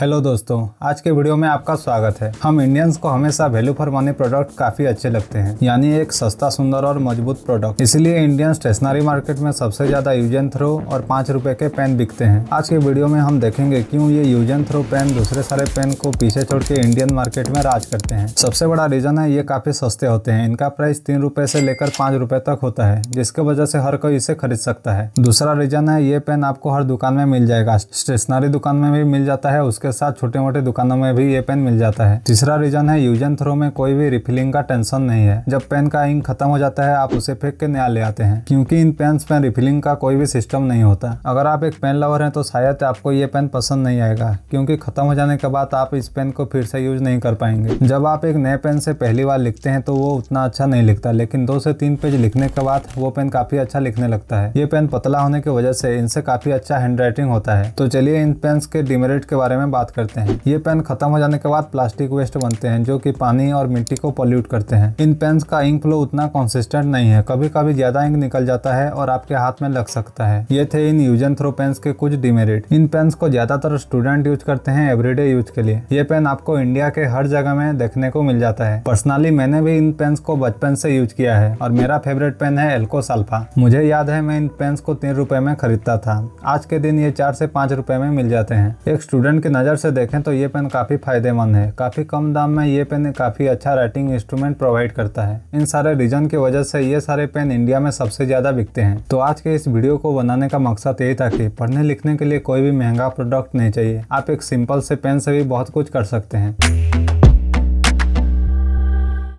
hello दोस्तों आज के वीडियो में आपका स्वागत है हम इंडियंस को हमेशा वैल्यू फॉर मनी प्रोडक्ट काफी अच्छे लगते हैं यानी एक सस्ता सुंदर और मजबूत प्रोडक्ट इसलिए इंडियन स्टेशनरी मार्केट में सबसे ज्यादा यूजन थ्रो और पाँच रूपए के पेन बिकते हैं आज के वीडियो में हम देखेंगे क्यूँ ये यूजन थ्रो पेन दूसरे सारे पेन को पीछे छोड़ के इंडियन मार्केट में राज करते हैं सबसे बड़ा रीजन है ये काफी सस्ते होते हैं इनका प्राइस तीन रुपए से लेकर पाँच रुपए तक होता है जिसके वजह से हर कोई इसे खरीद सकता है दूसरा रीजन है ये पेन आपको हर दुकान में मिल जाएगा स्टेशनरी दुकान में भी मिल जाता है उसके के साथ छोटे मोटे दुकानों में भी ये पेन मिल जाता है तीसरा रीजन है यूजन थ्रो में कोई भी रिफिलिंग का टेंशन नहीं है जब पेन का इंक खत्म हो जाता है आप उसे फेंक के नया ले आते हैं क्योंकि इन पेन में रिफिलिंग का कोई भी सिस्टम नहीं होता अगर आप एक पेन लवर है तो शायद आपको ये पेन पसंद नहीं आएगा क्योंकि खत्म हो जाने के बाद आप इस पेन को फिर से यूज नहीं कर पाएंगे जब आप एक नए पेन से पहली बार लिखते हैं तो वो उतना अच्छा नहीं लिखता लेकिन दो से तीन पेज लिखने के बाद वो पेन काफी अच्छा लिखने लगता है ये पेन पतला होने की वजह से इनसे काफी अच्छा हैंड होता है तो चलिए इन पेन के डिमेरिट के बारे में बात बात करते हैं ये पेन खत्म हो जाने के बाद प्लास्टिक वेस्ट बनते हैं जो कि पानी और मिट्टी को पॉल्यूट करते हैं इन पेन्स का इंक फ्लो उतना कंसिस्टेंट नहीं है कभी कभी ज्यादा इंक निकल जाता है और आपके हाथ में लग सकता है ये थे इन यूजन थ्रो पेन के कुछ डिमेरिट इन पेन को ज्यादातर स्टूडेंट यूज करते हैं एवरीडे यूज के लिए ये पेन आपको इंडिया के हर जगह में देखने को मिल जाता है पर्सनली मैंने भी इन पेन्स को बचपन से यूज किया है और मेरा फेवरेट पेन है एल्को साल्फा मुझे याद है मैं इन पेन्स को तीन रुपए में खरीदता था आज के दिन ये चार से पाँच रुपए में मिल जाते हैं एक स्टूडेंट के नज़र से देखें तो ये पेन काफ़ी फ़ायदेमंद है काफ़ी कम दाम में ये पेन काफ़ी अच्छा राइटिंग इंस्ट्रूमेंट प्रोवाइड करता है इन सारे रीजन की वजह से ये सारे पेन इंडिया में सबसे ज़्यादा बिकते हैं तो आज के इस वीडियो को बनाने का मकसद यही था कि पढ़ने लिखने के लिए कोई भी महंगा प्रोडक्ट नहीं चाहिए आप एक सिंपल से पेन से भी बहुत कुछ कर सकते हैं